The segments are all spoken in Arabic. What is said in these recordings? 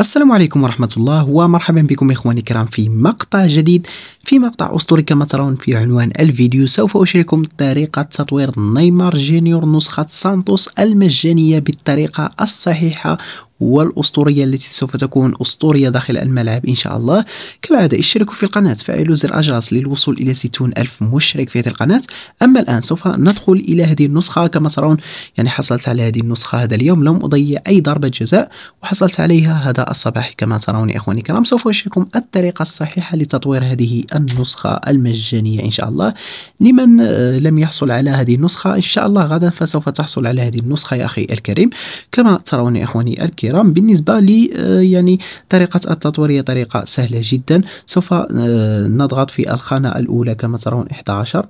السلام عليكم ورحمة الله ومرحبا بكم إخواني الكرام في مقطع جديد في مقطع أسطوري كما ترون في عنوان الفيديو سوف أشارككم طريقة تطوير نيمار جينيور نسخة سانتوس المجانية بالطريقة الصحيحة والأسطورية التي سوف تكون أسطورية داخل الملعب إن شاء الله كالعادة اشتركوا في القناة فعلوا زر الجرس للوصول إلى 60 ألف مشترك في هذه القناة أما الآن سوف ندخل إلى هذه النسخة كما ترون يعني حصلت على هذه النسخة هذا اليوم لم أضيع أي ضربة جزاء وحصلت عليها هذا الصباح كما ترون يا إخواني الكرام سوف أشارككم الطريقة الصحيحة لتطوير هذه النسخة المجانية إن شاء الله لمن آه، لم يحصل على هذه النسخة إن شاء الله غدا فسوف تحصل على هذه النسخة يا أخي الكريم كما ترون يا إخواني الكريم الكرام بالنسبة لي آه، يعني طريقة التطوير هي طريقة سهلة جدا سوف آه، نضغط في الخانة الأولى كما ترون 11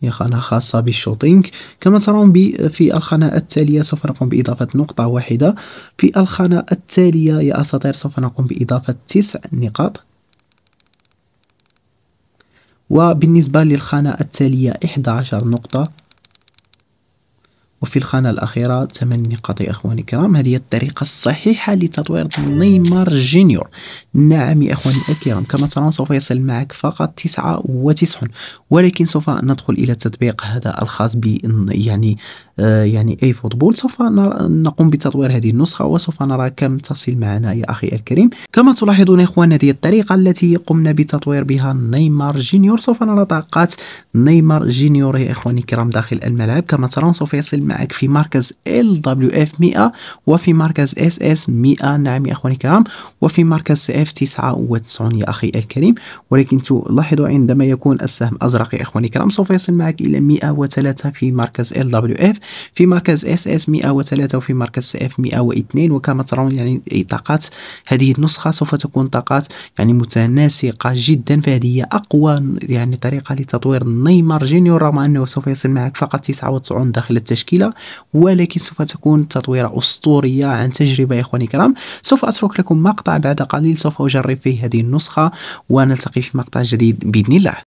هي خانة خاصة بالشوطينج كما ترون في الخانة التالية سوف نقوم بإضافة نقطة واحدة في الخانة التالية يا أساطير سوف نقوم بإضافة تسع نقاط وبالنسبة للخانة التالية 11 نقطة وفي الخانة الأخيرة 8 نقاط يا إخواني الكرام هذه هي الطريقة الصحيحة لتطوير نيمار جينيور نعم يا إخواني الكرام كما ترون سوف يصل معك فقط 99 ولكن سوف ندخل إلى التطبيق هذا الخاص ب يعني آه يعني أي فوتبول سوف نقوم بتطوير هذه النسخة وسوف نرى كم تصل معنا يا أخي الكريم كما تلاحظون يا إخوان هذه الطريقة التي قمنا بتطوير بها نيمار جينيور سوف نرى طاقات نيمار جينيور يا إخواني الكرام داخل الملعب كما ترون سوف يصل معك في مركز LWF 100 وفي مركز SS 100 نعم يا اخواني الكرام وفي مركز CF 99 يا اخي الكريم ولكن تلاحظوا عندما يكون السهم ازرق يا اخواني الكرام سوف يصل معك الى 103 في مركز LWF في مركز SS 103 وفي مركز CF 102 وكما ترون يعني طاقات هذه النسخة سوف تكون طاقات يعني متناسقة جدا فهذه هي اقوى يعني طريقة لتطوير نيمار جينيور رغم انه سوف يصل معك فقط 99 داخل التشكيل مشكلة ولكن سوف تكون تطويرة أسطورية عن تجربة يا إخواني الكرام سوف أترك لكم مقطع بعد قليل سوف أجرب فيه هذه النسخة ونلتقي في مقطع جديد بإذن الله